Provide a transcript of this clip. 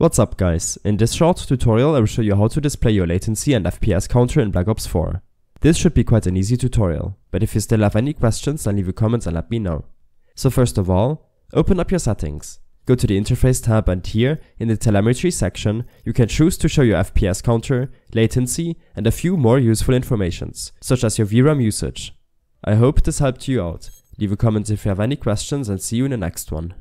What's up guys, in this short tutorial I will show you how to display your latency and FPS counter in Black Ops 4. This should be quite an easy tutorial, but if you still have any questions then leave a comment and let me know. So first of all, open up your settings. Go to the interface tab and here, in the telemetry section, you can choose to show your FPS counter, latency and a few more useful informations, such as your VRAM usage. I hope this helped you out. Leave a comment if you have any questions and see you in the next one.